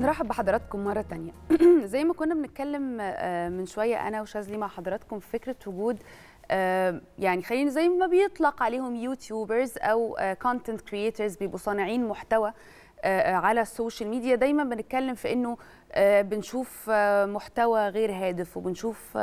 نرحب بحضراتكم مرة تانية زي ما كنا بنتكلم آه، من شوية أنا وشاذلي مع حضراتكم في فكرة وجود آه، يعني خلينا زي ما بيطلق عليهم يوتيوبرز أو كونتنت آه، كريترز بيبقوا صانعين محتوى على السوشيال ميديا دايما بنتكلم في انه بنشوف محتوى غير هادف وبنشوف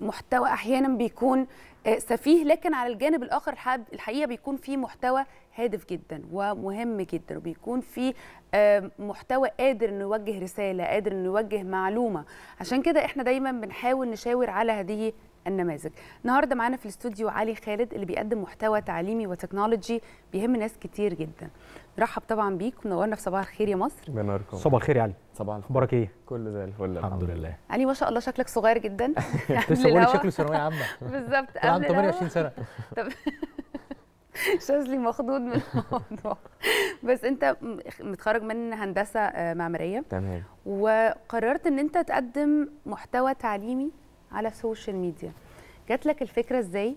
محتوى احيانا بيكون آه، سفيه لكن على الجانب الاخر الحقيقه بيكون في محتوى هادف جدا ومهم جدا وبيكون في آه، محتوى قادر انه يوجه رساله قادر انه يوجه معلومه عشان كده احنا دايما بنحاول نشاور على هذه النماذج النهارده معانا في الاستوديو علي خالد اللي بيقدم محتوى تعليمي وتكنولوجي بيهم ناس كتير جدا نرحب طبعا بيك ومنورنا في صباح الخير يا مصر منوركم صباح الخير يا علي صباح الخير اخبارك ايه كل زي الفل الحمد لله علي ما شاء الله شكلك صغير جدا لسه بقول شكله ثانويه عامه بالظبط طلع عنده 28 سنه طب شاذلي مخضوض من الموضوع بس انت متخرج من هندسه آه، معماريه تمام وقررت ان انت تقدم محتوى تعليمي على السوشيال ميديا جات لك الفكره ازاي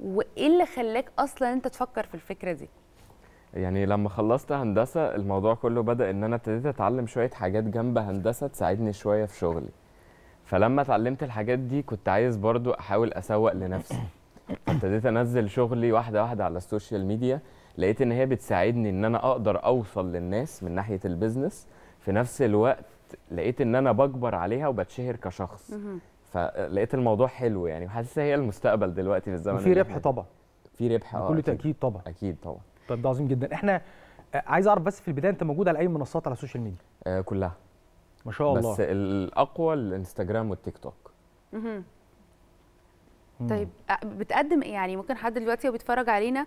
وايه اللي خلاك اصلا انت تفكر في الفكره دي يعني لما خلصت هندسه الموضوع كله بدا ان انا ابتديت اتعلم شويه حاجات جنب هندسه تساعدني شويه في شغلي فلما اتعلمت الحاجات دي كنت عايز برضو احاول اسوق لنفسي ابتديت انزل شغلي واحده واحده على السوشيال ميديا لقيت ان هي بتساعدني ان انا اقدر اوصل للناس من ناحيه البيزنس في نفس الوقت لقيت ان انا بكبر عليها وبتشهر كشخص فلقيت الموضوع حلو يعني وحاسسها هي المستقبل دلوقتي في الزمن في ربح طبعا في ربح اه بكل تاكيد طبعا اكيد طبعا طب ده عظيم جدا احنا آه، عايز اعرف بس في البدايه انت موجود على اي منصات على السوشيال ميديا آه كلها ما شاء الله بس الاقوى الانستجرام والتيك توك اها طيب بتقدم ايه يعني ممكن حد دلوقتي هو بيتفرج علينا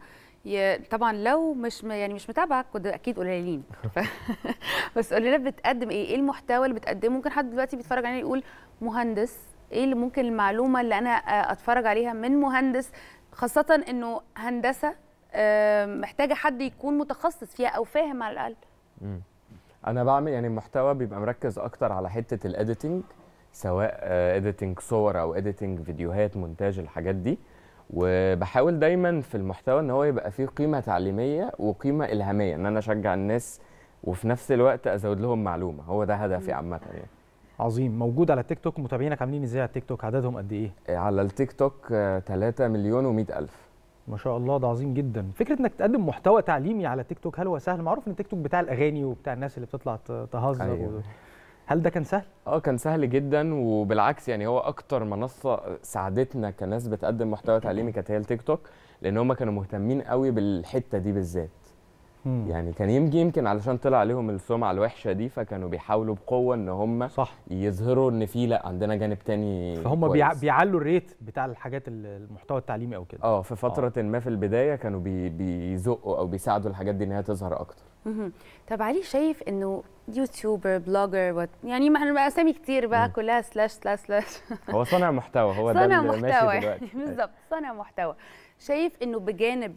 طبعا لو مش يعني مش متابعك كنت اكيد قليلين بس قول لنا بتقدم ايه ايه المحتوى اللي بتقدمه ممكن حد دلوقتي بيتفرج علينا يقول مهندس ايه اللي ممكن المعلومه اللي انا اتفرج عليها من مهندس خاصه انه هندسه محتاجه حد يكون متخصص فيها او فاهم على الاقل انا بعمل يعني المحتوى بيبقى مركز اكتر على حته الاديتنج سواء اديتنج آه، صور او اديتنج فيديوهات مونتاج الحاجات دي وبحاول دايما في المحتوى ان هو يبقى فيه قيمه تعليميه وقيمه الهاميه ان انا اشجع الناس وفي نفس الوقت ازود لهم معلومه هو ده هدفي عامه يعني عظيم موجود على التيك توك متابعينك عاملين ازاي على التيك توك عددهم قد ايه على التيك توك 3 آه، مليون و100 الف ما شاء الله ده عظيم جدا فكره انك تقدم محتوى تعليمي على تيك توك هل هو سهل معروف ان التيك توك بتاع الاغاني وبتاع الناس اللي بتطلع تهزر أيوة. هل ده كان سهل اه كان سهل جدا وبالعكس يعني هو اكتر منصه ساعدتنا كناس بتقدم محتوى تعليمي كانت هي التيك توك لان هم كانوا مهتمين قوي بالحته دي بالذات يعني كان يمكن يمكن علشان طلع عليهم السمعه الوحشه دي فكانوا بيحاولوا بقوه ان هم صح. يظهروا ان في لا عندنا جانب تاني فهم كويس. بيعلوا الريت بتاع الحاجات المحتوى التعليمي او كده اه في فتره أوه. ما في البدايه كانوا بي بيزقوا او بيساعدوا الحاجات دي ان هي تظهر اكتر طب علي شايف انه يوتيوبر بلوجر وات يعني ما بقى اسامي كتير بقى كلها سلاش سلاش سلاش هو صانع محتوى هو صانع ده محتوى يعني. دلوقتي بالظبط صانع محتوى شايف انه بجانب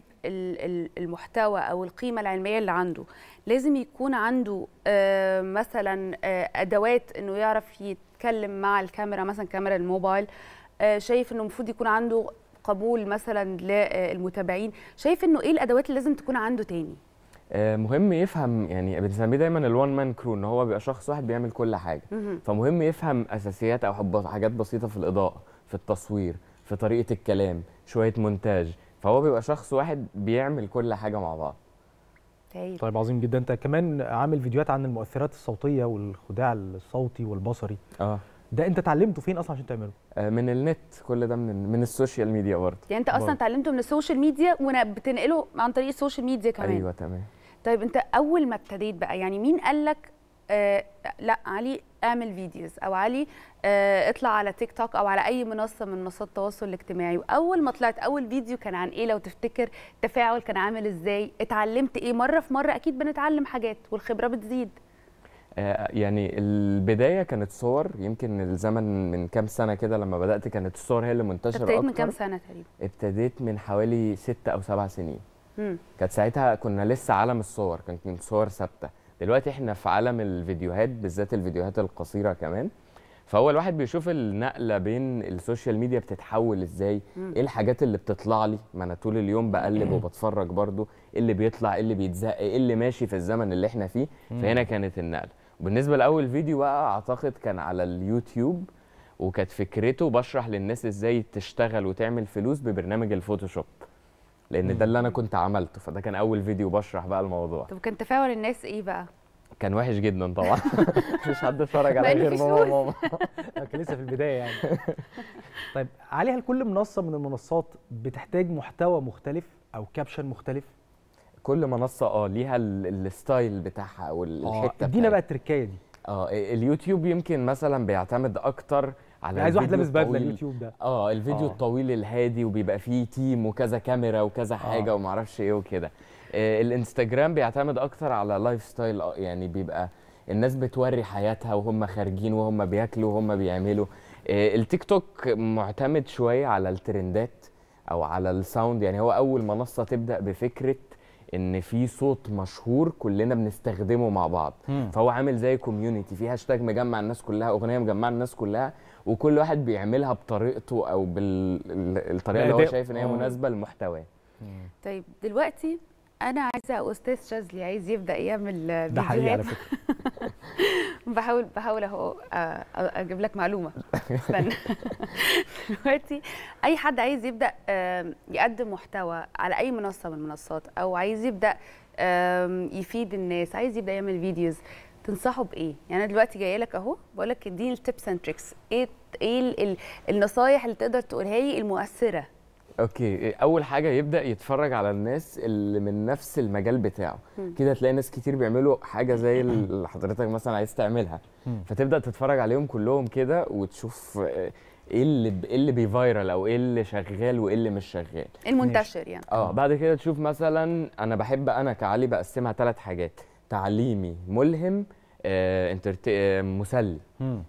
المحتوى او القيمه العلميه اللي عنده لازم يكون عنده آه، مثلا آه، ادوات انه يعرف يتكلم مع الكاميرا مثلا كاميرا الموبايل آه، شايف انه المفروض يكون عنده قبول مثلا للمتابعين شايف انه ايه الادوات اللي لازم تكون عنده تاني مهم يفهم يعني بنسميه دايما الوان مان كرو ان هو بيبقى شخص واحد بيعمل كل حاجه فمهم يفهم اساسيات او حاجات بسيطه في الاضاءه في التصوير في طريقه الكلام شويه مونتاج فهو بيبقى شخص واحد بيعمل كل حاجه مع بعض طيب, طيب عظيم جدا انت كمان عامل فيديوهات عن المؤثرات الصوتيه والخداع الصوتي والبصري اه ده انت اتعلمته فين اصلا عشان تعمله آه، من النت كل ده من من السوشيال ميديا برضه يعني انت اصلا اتعلمته من السوشيال ميديا وبتنقله عن طريق السوشيال ميديا كمان ايوه تمام طيب انت اول ما ابتديت بقى يعني مين قال لك آه، لا علي اعمل فيديوز او علي آه، اطلع على تيك توك او على اي منصه من منصات التواصل الاجتماعي واول ما طلعت اول فيديو كان عن ايه لو تفتكر التفاعل كان عامل ازاي اتعلمت ايه مره في مره اكيد بنتعلم حاجات والخبره بتزيد آه، يعني البدايه كانت صور يمكن الزمن من كام سنه كده لما بدات كانت الصور هي اللي منتشره ابتديت من كام سنه تقريبا ابتديت من حوالي ست او سبع سنين كانت ساعتها كنا لسه عالم الصور كانت صور ثابته دلوقتي احنا في عالم الفيديوهات بالذات الفيديوهات القصيره كمان فهو الواحد بيشوف النقله بين السوشيال ميديا بتتحول ازاي ايه الحاجات اللي بتطلع لي ما انا طول اليوم بقلب وبتفرج برضو ايه اللي بيطلع ايه اللي بيتزق ايه اللي ماشي في الزمن اللي احنا فيه فهنا كانت النقله بالنسبه لاول فيديو بقى اعتقد كان على اليوتيوب وكانت فكرته بشرح للناس ازاي تشتغل وتعمل فلوس ببرنامج الفوتوشوب لان ده اللي انا كنت عملته فده كان اول فيديو بشرح بقى الموضوع طب كان تفاعل الناس ايه بقى كان وحش جدا طبعا مش حد اتفرج على غير ماما ماما كان لسه في البدايه يعني طيب علي هل كل منصه من المنصات بتحتاج محتوى مختلف او كابشن مختلف كل منصه اه ليها الستايل بتاعها او آه، الحته ادينا بقى التركايه دي اه اليوتيوب يمكن مثلا بيعتمد اكتر على عايز واحد لابس بدله اليوتيوب ده اه الفيديو أوه. الطويل الهادي وبيبقى فيه تيم وكذا كاميرا وكذا آه. حاجه وما ومعرفش ايه وكده آه الانستجرام بيعتمد اكتر على لايف آه، ستايل يعني بيبقى الناس بتوري حياتها وهم خارجين وهم بياكلوا وهم بيعملوا آه التيك توك معتمد شويه على الترندات او على الساوند يعني هو اول منصه تبدا بفكره ان في صوت مشهور كلنا بنستخدمه مع بعض مم. فهو عامل زي كوميونتي في هاشتاج مجمع الناس كلها اغنيه مجمع الناس كلها وكل واحد بيعملها بطريقته او بالطريقه اللي هو شايف ان هي آه. مناسبه لمحتواه طيب دلوقتي انا عايزه استاذ شاذلي عايز يبدا يعمل ده حقيقي على فكره بحاول بحاول اهو آه، اجيب لك معلومه استنى دلوقتي اي حد عايز يبدا يقدم محتوى على اي منصه من المنصات او عايز يبدا يفيد الناس عايز يبدا يعمل فيديوز تنصحه بايه يعني انا دلوقتي جايه لك اهو بقول لك اديني التيبس اند تريكس ايه ايه النصايح اللي تقدر تقولها لي المؤثره اوكي اول حاجه يبدا يتفرج على الناس اللي من نفس المجال بتاعه كده تلاقي ناس كتير بيعملوا حاجه زي اللي حضرتك مثلا عايز تعملها فتبدا تتفرج عليهم كلهم كده وتشوف ايه اللي ايه اللي بيفايرال او ايه اللي شغال وايه اللي مش شغال المنتشر يعني اه بعد كده تشوف مثلا انا بحب انا كعلي بقسمها ثلاث حاجات تعليمي ملهم آه، آه، مسلي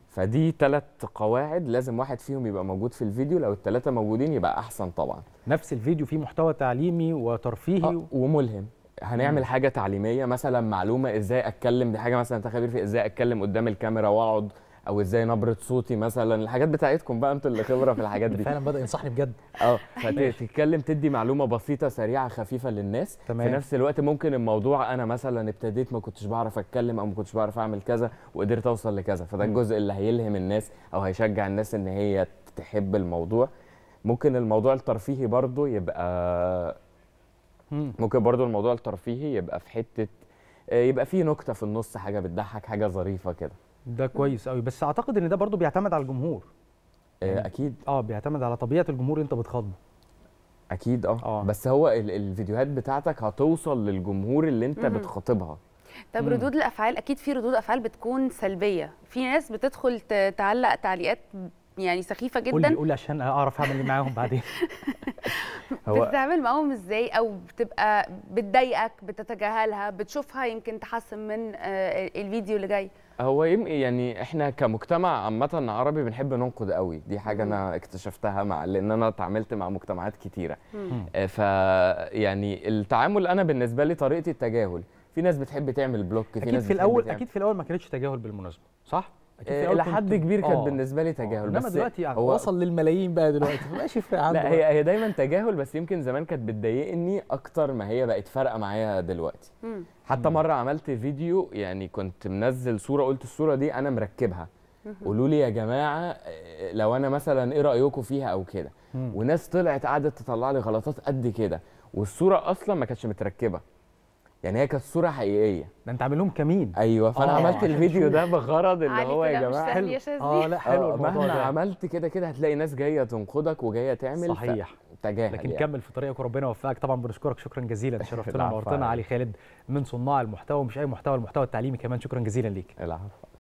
فدي ثلاث قواعد لازم واحد فيهم يبقى موجود في الفيديو لو الثلاثه موجودين يبقى احسن طبعا نفس الفيديو فيه محتوى تعليمي وترفيهي آه وملهم هنعمل مم. حاجه تعليميه مثلا معلومه ازاي اتكلم دي حاجه مثلا انت خبير في ازاي اتكلم قدام الكاميرا واقعد او ازاي نبره صوتي مثلا الحاجات بتاعتكم بقى انتوا اللي خبره في الحاجات دي فعلا بدا ينصحني بجد اه فتتكلم تدي معلومه بسيطه سريعه خفيفه للناس تمام. في نفس الوقت ممكن الموضوع انا مثلا ابتديت ما كنتش بعرف اتكلم او ما كنتش بعرف اعمل كذا وقدرت اوصل لكذا فده الجزء اللي هيلهم الناس او هيشجع الناس ان هي تحب الموضوع ممكن الموضوع الترفيهي برضه يبقى ممكن برضه الموضوع الترفيهي يبقى في حته آه، يبقى في نكته في النص حاجه بتضحك حاجه ظريفه كده ده كويس قوي بس اعتقد ان ده برضو بيعتمد على الجمهور آه، يعني اكيد اه بيعتمد على طبيعه الجمهور انت بتخاطبه اكيد اه, آه. بس هو الفيديوهات بتاعتك هتوصل للجمهور اللي انت بتخاطبها طب مم. ردود الافعال اكيد في ردود افعال بتكون سلبيه في ناس بتدخل تعلق تعليقات يعني سخيفه جدا قولي قولي عشان اعرف اعمل ايه معاهم بعدين بتتعامل معاهم ازاي او بتبقى بتضايقك بتتجاهلها بتشوفها يمكن تحسن من آه، الفيديو اللي جاي هو يعني احنا كمجتمع عامه عربي بنحب ننقد قوي دي حاجه مم. انا اكتشفتها مع لان انا اتعاملت مع مجتمعات كتيره آه، ف يعني التعامل انا بالنسبه لي طريقه التجاهل في ناس بتحب تعمل بلوك في اكيد ناس في الاول اكيد في الاول ما كانتش تجاهل بالمناسبه صح آه، الى حد كبير كانت آه. بالنسبه لي تجاهل بس دلوقتي يعني هو وصل للملايين بقى دلوقتي فمبقاش يفرق عنده لا هي هي دايما تجاهل بس يمكن زمان كانت بتضايقني اكتر ما هي بقت فارقه معايا دلوقتي مم. حتى مره عملت فيديو يعني كنت منزل صوره قلت الصوره دي انا مركبها قولوا لي يا جماعه آه، لو انا مثلا ايه رايكم فيها او كده وناس طلعت قعدت تطلع لي غلطات قد كده والصوره اصلا ما كانتش متركبه يعني هي كانت صوره حقيقيه ده انت عامل لهم كمين ايوه فانا آه، عملت يعني الفيديو ده بغرض اللي هو يا جماعه حلو اه لا حلو آه، الموضوع مهما عملت كده كده هتلاقي ناس جايه تنقدك وجايه تعمل صحيح تجاهل لكن يعني. كمل في طريقك وربنا يوفقك طبعا بنشكرك شكرا جزيلا شرفتنا ونورتنا علي خالد من صناع المحتوى ومش اي محتوى المحتوى التعليمي كمان شكرا جزيلا ليك العفو